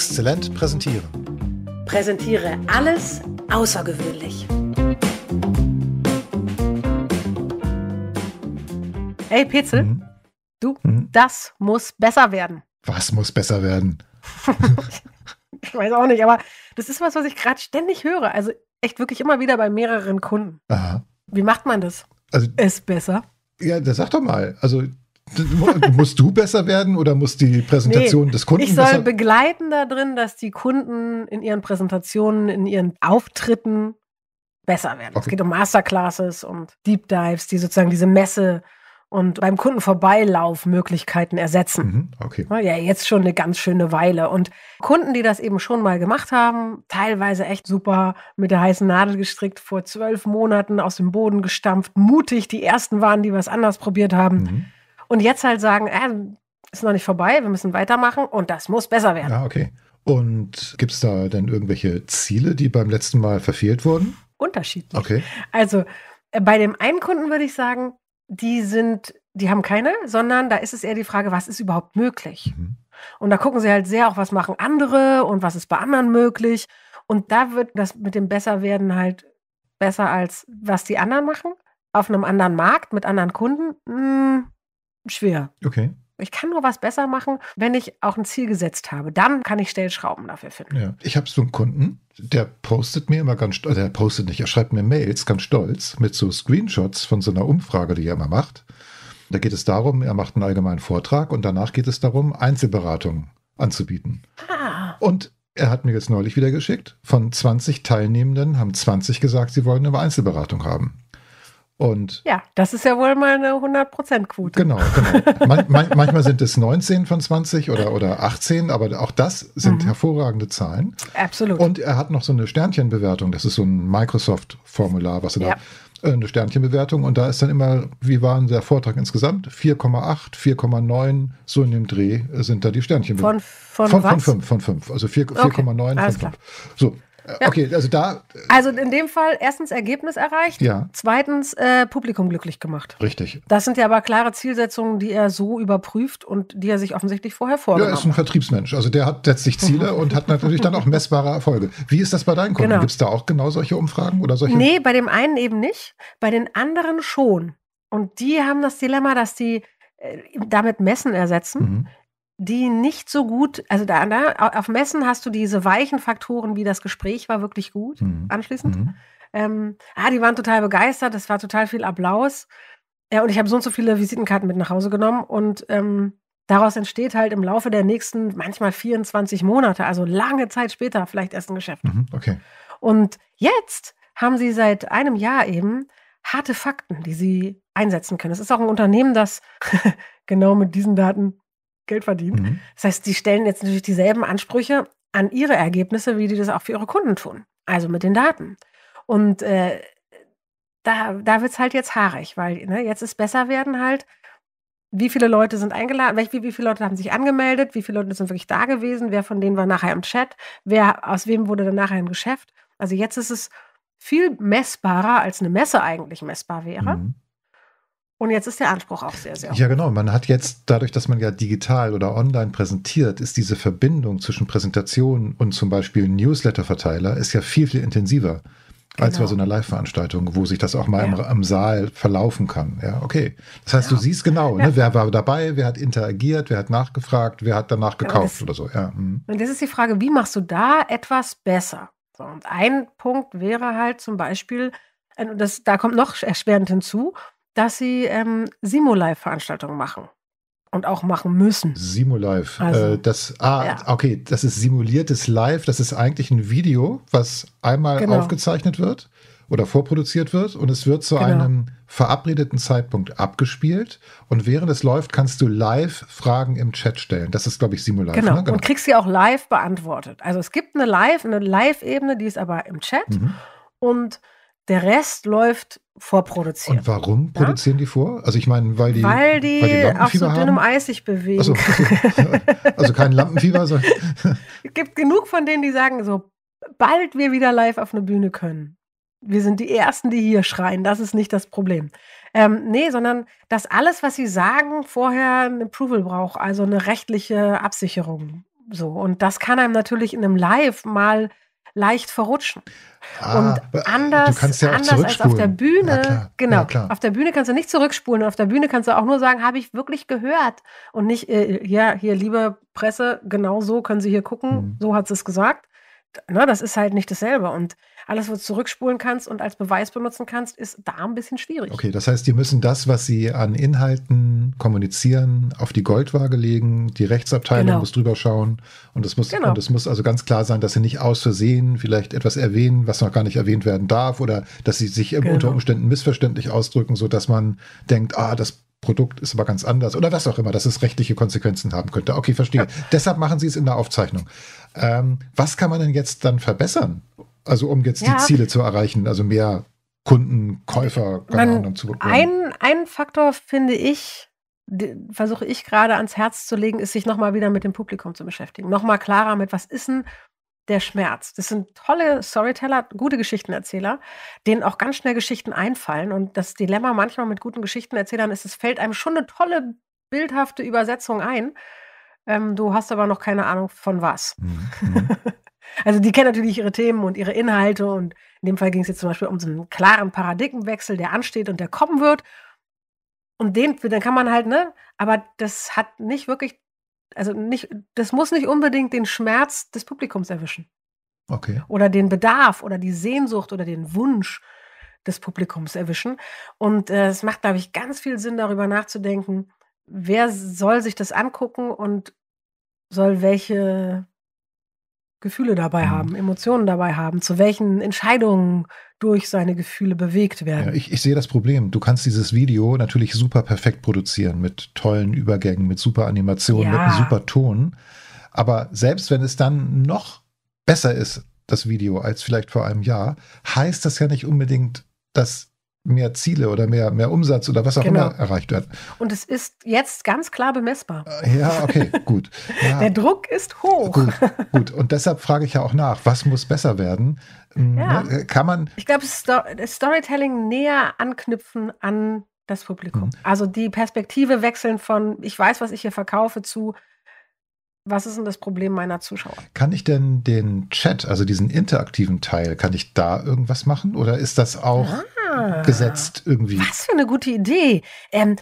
Exzellent präsentieren. Präsentiere alles außergewöhnlich. Hey Petzel, mhm. du, mhm. das muss besser werden. Was muss besser werden? ich weiß auch nicht, aber das ist was, was ich gerade ständig höre. Also echt wirklich immer wieder bei mehreren Kunden. Aha. Wie macht man das? Also, ist besser. Ja, das sag doch mal. Also musst du besser werden oder muss die Präsentation nee, des Kunden besser? Ich soll besser begleiten da drin, dass die Kunden in ihren Präsentationen, in ihren Auftritten besser werden. Okay. Es geht um Masterclasses und Deep Dives, die sozusagen diese Messe und beim Kunden Vorbeilaufmöglichkeiten ersetzen. Mhm, okay. Ja, jetzt schon eine ganz schöne Weile. Und Kunden, die das eben schon mal gemacht haben, teilweise echt super mit der heißen Nadel gestrickt, vor zwölf Monaten aus dem Boden gestampft, mutig, die ersten waren, die was anders probiert haben. Mhm und jetzt halt sagen, äh, ist noch nicht vorbei, wir müssen weitermachen und das muss besser werden. Ja, okay. Und gibt es da denn irgendwelche Ziele, die beim letzten Mal verfehlt wurden? Unterschiedlich. Okay. Also äh, bei dem einen Kunden würde ich sagen, die sind, die haben keine, sondern da ist es eher die Frage, was ist überhaupt möglich? Mhm. Und da gucken sie halt sehr auch, was machen andere und was ist bei anderen möglich. Und da wird das mit dem Besserwerden halt besser als was die anderen machen. Auf einem anderen Markt mit anderen Kunden. Mh, hm, schwer. Okay. Ich kann nur was besser machen, wenn ich auch ein Ziel gesetzt habe. Dann kann ich Stellschrauben dafür finden. Ja. Ich habe so einen Kunden, der postet mir immer ganz stolz, äh, der postet nicht, er schreibt mir Mails ganz stolz mit so Screenshots von so einer Umfrage, die er immer macht. Da geht es darum, er macht einen allgemeinen Vortrag und danach geht es darum, Einzelberatungen anzubieten. Ah. Und er hat mir jetzt neulich wieder geschickt, von 20 Teilnehmenden haben 20 gesagt, sie wollen eine Einzelberatung haben. Und ja, das ist ja wohl mal eine 100%-Quote. Genau, genau. Man, man, manchmal sind es 19 von 20 oder, oder 18, aber auch das sind mhm. hervorragende Zahlen. Absolut. Und er hat noch so eine Sternchenbewertung. Das ist so ein Microsoft-Formular, was er ja. da. Äh, eine Sternchenbewertung und da ist dann immer, wie war denn der Vortrag insgesamt? 4,8, 4,9, so in dem Dreh sind da die Sternchenbewertungen. Von, von, von, was? von 5, also von 5. Also 4,9 okay. von 5. So, ja. Okay, also da. Äh, also in dem Fall erstens Ergebnis erreicht, ja. zweitens äh, Publikum glücklich gemacht. Richtig. Das sind ja aber klare Zielsetzungen, die er so überprüft und die er sich offensichtlich vorher vorgenommen hat. Ja, er ist ein Vertriebsmensch. Also der hat, setzt sich Ziele mhm. und hat natürlich dann auch messbare Erfolge. Wie ist das bei deinen Kunden? Genau. Gibt es da auch genau solche Umfragen oder solche? Nee, bei dem einen eben nicht, bei den anderen schon. Und die haben das Dilemma, dass die äh, damit Messen ersetzen. Mhm die nicht so gut, also da, da auf Messen hast du diese weichen Faktoren, wie das Gespräch war wirklich gut mhm. anschließend. Mhm. Ähm, ah, die waren total begeistert, es war total viel Applaus. Ja, und ich habe so und so viele Visitenkarten mit nach Hause genommen und ähm, daraus entsteht halt im Laufe der nächsten manchmal 24 Monate, also lange Zeit später, vielleicht erst ein Geschäft. Mhm. Okay. Und jetzt haben sie seit einem Jahr eben harte Fakten, die sie einsetzen können. Es ist auch ein Unternehmen, das genau mit diesen Daten Geld verdient. Mhm. Das heißt, die stellen jetzt natürlich dieselben Ansprüche an ihre Ergebnisse, wie die das auch für ihre Kunden tun. Also mit den Daten. Und äh, da, da wird es halt jetzt haarig, weil ne, jetzt ist besser werden halt, wie viele Leute sind eingeladen, wie, wie viele Leute haben sich angemeldet, wie viele Leute sind wirklich da gewesen, wer von denen war nachher im Chat, wer aus wem wurde dann nachher ein Geschäft. Also jetzt ist es viel messbarer, als eine Messe eigentlich messbar wäre. Mhm. Und jetzt ist der Anspruch auch sehr, sehr hoch. Ja, genau. Man hat jetzt, dadurch, dass man ja digital oder online präsentiert, ist diese Verbindung zwischen Präsentation und zum Beispiel Newsletter-Verteiler ist ja viel, viel intensiver genau. als bei genau. so einer Live-Veranstaltung, wo sich das auch mal ja. im, im, Saal verlaufen kann. Ja, okay. Das heißt, ja. du siehst genau, ne, ja. ne, wer war dabei, wer hat interagiert, wer hat nachgefragt, wer hat danach genau, gekauft das, oder so. Ja. Mhm. Und das ist die Frage, wie machst du da etwas besser? So, und ein Punkt wäre halt zum Beispiel, äh, das, da kommt noch erschwerend hinzu, dass sie ähm, Simolive-Veranstaltungen machen und auch machen müssen. Simulive. Äh, also, äh, das, ah, ja. okay, das ist simuliertes Live. Das ist eigentlich ein Video, was einmal genau. aufgezeichnet wird oder vorproduziert wird und es wird zu genau. einem verabredeten Zeitpunkt abgespielt und während es läuft, kannst du live Fragen im Chat stellen. Das ist, glaube ich, Simulive. Genau. Ne? genau. und kriegst sie auch live beantwortet. Also es gibt eine Live, eine Live-Ebene, die ist aber im Chat mhm. und der Rest läuft vorproduzieren. Und warum ja? produzieren die vor? Also ich meine, weil die, weil die, weil die auf so dünnem Eis sich bewegen. also, also, kein Lampenfieber. Es gibt genug von denen, die sagen, so bald wir wieder live auf eine Bühne können. Wir sind die Ersten, die hier schreien. Das ist nicht das Problem. Ähm, nee, sondern dass alles, was sie sagen, vorher ein Approval braucht, also eine rechtliche Absicherung. So. Und das kann einem natürlich in einem Live mal leicht verrutschen. Ah, und äh, anders, ja anders als auf der Bühne, ja, klar, genau, ja, auf der Bühne kannst du nicht zurückspulen. Auf der Bühne kannst du auch nur sagen, habe ich wirklich gehört und nicht, äh, äh ja, hier, liebe Presse, genau so können Sie hier gucken, mhm. so hat es gesagt ne, das ist halt nicht dasselbe. Und alles, wo du zurückspulen kannst und als Beweis benutzen kannst, ist da ein bisschen schwierig. Okay, das heißt, die müssen das, was sie an Inhalten kommunizieren, auf die Goldwaage legen. Die Rechtsabteilung genau. muss drüber schauen. Und es muss, genau. muss also ganz klar sein, dass sie nicht aus Versehen vielleicht etwas erwähnen, was noch gar nicht erwähnt werden darf oder dass sie sich genau. unter Umständen missverständlich ausdrücken, sodass man denkt, ah, das Produkt ist aber ganz anders oder was auch immer, dass es rechtliche Konsequenzen haben könnte. Okay, verstehe. Ja. Deshalb machen Sie es in der Aufzeichnung. Ähm, was kann man denn jetzt dann verbessern? Also um jetzt ja. die Ziele zu erreichen, also mehr Kunden, Käufer, keine Ahnung, zu bekommen. Ein, ein Faktor finde ich, versuche ich gerade ans Herz zu legen, ist sich nochmal wieder mit dem Publikum zu beschäftigen. Nochmal klarer mit, was ist denn der Schmerz. Das sind tolle Storyteller, gute Geschichtenerzähler, denen auch ganz schnell Geschichten einfallen. Und das Dilemma manchmal mit guten Geschichtenerzählern ist, es fällt einem schon eine tolle, bildhafte Übersetzung ein. Ähm, du hast aber noch keine Ahnung von was. Mhm. mhm. also die kennen natürlich ihre Themen und ihre Inhalte. Und in dem Fall ging es jetzt zum Beispiel um so einen klaren Paradigmenwechsel, der ansteht und der kommen wird. Und den, dann kann man halt, ne? Aber das hat nicht wirklich also nicht, das muss nicht unbedingt den Schmerz des Publikums erwischen. Okay. Oder den Bedarf oder die Sehnsucht oder den Wunsch des Publikums erwischen. Und äh, es macht, glaube ich, ganz viel Sinn, darüber nachzudenken, wer soll sich das angucken und soll welche Gefühle dabei mhm. haben, Emotionen dabei haben, zu welchen Entscheidungen durch seine Gefühle bewegt werden. Ja, ich, ich, sehe das Problem. Du kannst dieses Video natürlich super perfekt produzieren mit tollen Übergängen, mit super Animationen, ja. mit einem super Ton. Aber selbst wenn es dann noch besser ist, das Video, als vielleicht vor einem Jahr, heißt das ja nicht unbedingt, dass mehr Ziele oder mehr, mehr Umsatz oder was auch genau. immer erreicht werden. Und es ist jetzt ganz klar bemessbar. Äh, ja, okay, gut. Ja. Der Druck ist hoch. Gut, gut, und deshalb frage ich ja auch nach, was muss besser werden? Ähm, ja. Ne, kann man. Ich glaube, Storytelling näher anknüpfen an das Publikum. Mhm. Also die Perspektive wechseln von, ich weiß, was ich hier verkaufe, zu, was ist denn das Problem meiner Zuschauer? Kann ich denn den Chat, also diesen interaktiven Teil, kann ich da irgendwas machen oder ist das auch ah, gesetzt irgendwie? Was für eine gute Idee. Ähm,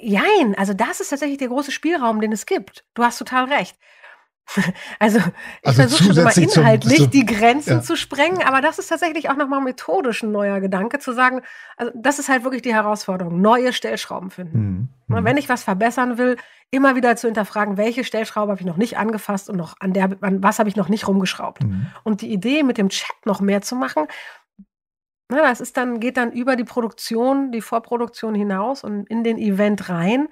jein, also das ist tatsächlich der große Spielraum, den es gibt. Du hast total recht. Also ich also versuche schon mal inhaltlich zum, zum, die Grenzen ja. zu sprengen, aber das ist tatsächlich auch nochmal methodisch ein neuer Gedanke, zu sagen, also das ist halt wirklich die Herausforderung, neue Stellschrauben finden. Mhm. Und mhm. wenn ich was verbessern will, immer wieder zu hinterfragen, welche Stellschraube habe ich noch nicht angefasst und noch an der, an was habe ich noch nicht rumgeschraubt. Mhm. Und die Idee, mit dem Chat noch mehr zu machen, na, ne, das ist dann, geht dann über die Produktion, die Vorproduktion hinaus und in den Event rein.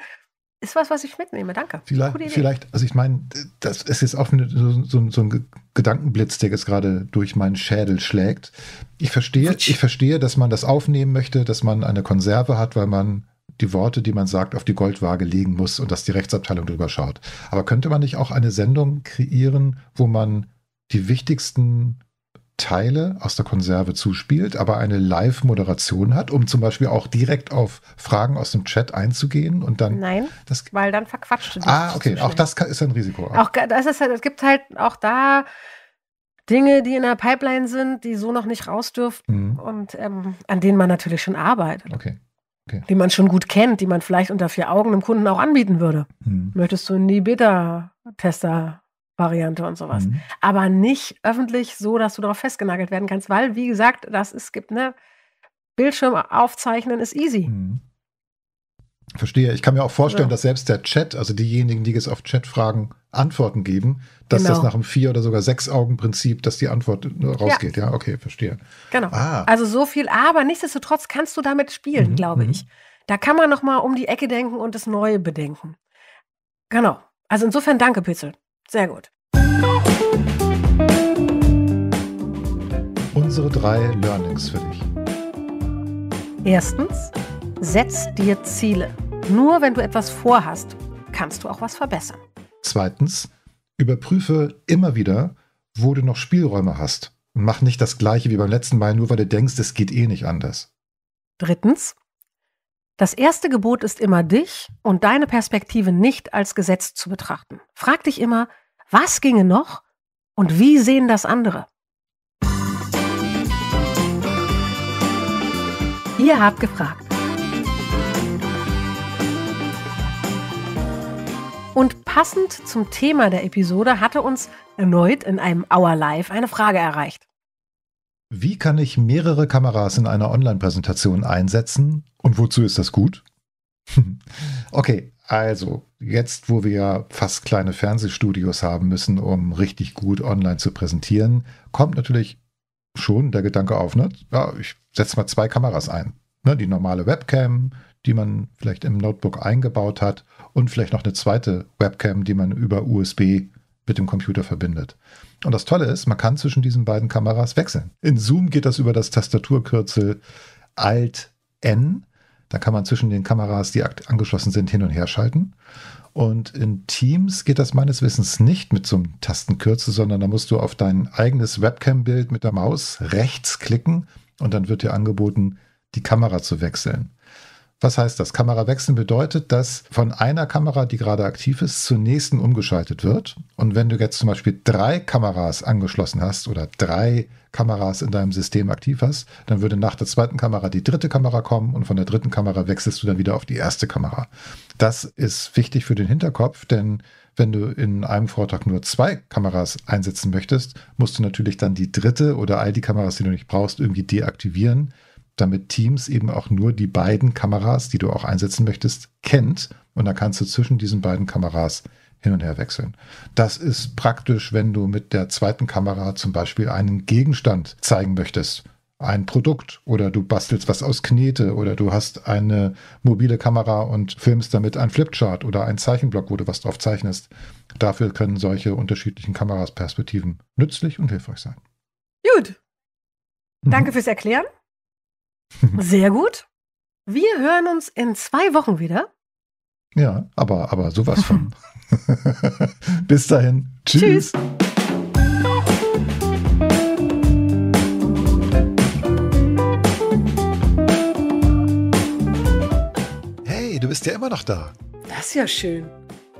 Ist was, was ich mitnehme. Danke. Vielleicht, vielleicht also ich meine, das ist jetzt auch so, so, so, ein Gedankenblitz, der jetzt gerade durch meinen Schädel schlägt. Ich verstehe, ich verstehe, dass man das aufnehmen möchte, dass man eine Konserve hat, weil man die Worte, die man sagt, auf die Goldwaage legen muss und dass die Rechtsabteilung drüber schaut. Aber könnte man nicht auch eine Sendung kreieren, wo man die wichtigsten Teile aus der Konserve zuspielt, aber eine Live-Moderation hat, um zum Beispiel auch direkt auf Fragen aus dem Chat einzugehen und dann. Nein, das, weil dann verquatscht du ah, dich. Ah, okay, auch das kann, ist ein Risiko. Auch das ist halt, es gibt halt auch da Dinge, die in der Pipeline sind, die so noch nicht raus dürfen mhm. und ähm, an denen man natürlich schon arbeitet. Okay. okay. Die man schon gut kennt, die man vielleicht unter vier Augen einem Kunden auch anbieten würde. Mhm. Möchtest du in die Beta-Tester Variante und sowas. Mhm. Aber nicht öffentlich so, dass du darauf festgenagelt werden kannst, weil, wie gesagt, das ist, gibt, ne, Bildschirm aufzeichnen ist easy. Mhm. Verstehe. Ich kann mir auch vorstellen, ja. dass selbst der Chat, also diejenigen, die jetzt auf Chat-Fragen Antworten geben, dass genau. das nach einem Vier- oder sogar Sechs-Augen-Prinzip, dass die Antwort rausgeht. Ja, ja okay, verstehe. Genau. Ah. Also so viel, aber nichtsdestotrotz kannst du damit spielen, mhm. glaube mhm. ich. Da kann man nochmal um die Ecke denken und das Neue bedenken. Genau. Also insofern danke, Pizzel. Sehr gut. Unsere drei Learnings für dich. Erstens, setz dir Ziele. Nur wenn du etwas vorhast, kannst du auch was verbessern. Zweitens, überprüfe immer wieder, wo du noch Spielräume hast. Und mach nicht das gleiche wie beim letzten Mal, nur weil du denkst, es geht eh nicht anders. Drittens, das erste Gebot ist immer dich und deine Perspektive nicht als Gesetz zu betrachten. Frag dich immer, was ginge noch? Und wie sehen das andere? Ihr habt gefragt. Und passend zum Thema der Episode hatte uns erneut in einem Hour Live eine Frage erreicht. Wie kann ich mehrere Kameras in einer Online-Präsentation einsetzen und wozu ist das gut? okay, also, jetzt, wo wir ja fast kleine Fernsehstudios haben müssen, um richtig gut online zu präsentieren, kommt natürlich schon der Gedanke auf, ne? ja, ich setze mal zwei Kameras ein. Ne? Die normale Webcam, die man vielleicht im Notebook eingebaut hat, und vielleicht noch eine zweite Webcam, die man über USB mit dem Computer verbindet. Und das Tolle ist, man kann zwischen diesen beiden Kameras wechseln. In Zoom geht das über das Tastaturkürzel Alt N da kann man zwischen den Kameras, die angeschlossen sind, hin und her schalten. Und in Teams geht das meines Wissens nicht mit so einem Tastenkürzel, sondern da musst du auf dein eigenes Webcam-Bild mit der Maus rechts klicken und dann wird dir angeboten, die Kamera zu wechseln. Was heißt das? Kamera wechseln bedeutet, dass von einer Kamera, die gerade aktiv ist, zur nächsten umgeschaltet wird. Und wenn du jetzt zum Beispiel drei Kameras angeschlossen hast oder drei Kameras in deinem System aktiv hast, dann würde nach der zweiten Kamera die dritte Kamera kommen und von der dritten Kamera wechselst du dann wieder auf die erste Kamera. Das ist wichtig für den Hinterkopf, denn wenn du in einem Vortrag nur zwei Kameras einsetzen möchtest, musst du natürlich dann die dritte oder all die Kameras, die du nicht brauchst, irgendwie deaktivieren damit Teams eben auch nur die beiden Kameras, die du auch einsetzen möchtest, kennt. Und dann kannst du zwischen diesen beiden Kameras hin und her wechseln. Das ist praktisch, wenn du mit der zweiten Kamera zum Beispiel einen Gegenstand zeigen möchtest ein Produkt oder du bastelst was aus Knete oder du hast eine mobile Kamera und filmst damit ein Flipchart oder ein Zeichenblock, wo du was drauf zeichnest. Dafür können solche unterschiedlichen Kamerasperspektiven nützlich und hilfreich sein. Gut. Danke mhm. fürs Erklären. Sehr gut. Wir hören uns in zwei Wochen wieder. Ja, aber, aber sowas von. Bis dahin. Tschüss. Tschüss. Hey, du bist ja immer noch da. Das ist ja schön.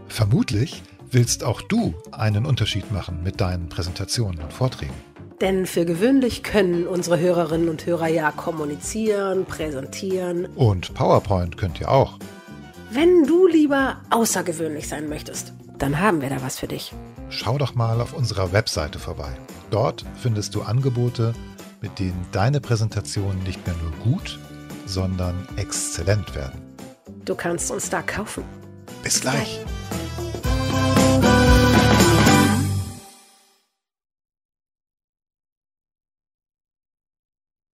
Vermutlich willst auch du einen Unterschied machen mit deinen Präsentationen und Vorträgen. Denn für gewöhnlich können unsere Hörerinnen und Hörer ja kommunizieren, präsentieren. Und PowerPoint könnt ihr auch. Wenn du lieber außergewöhnlich sein möchtest, dann haben wir da was für dich. Schau doch mal auf unserer Webseite vorbei. Dort findest du Angebote, mit denen deine Präsentationen nicht mehr nur gut, sondern exzellent werden. Du kannst uns da kaufen. Bis, Bis gleich. gleich.